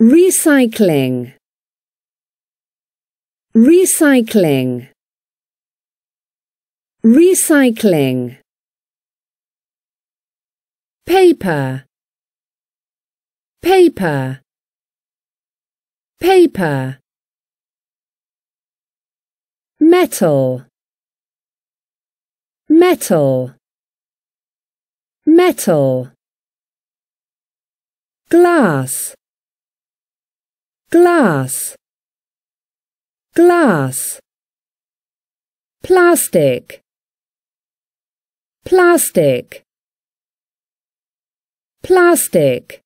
recycling recycling recycling paper paper paper metal metal metal glass glass glass plastic plastic plastic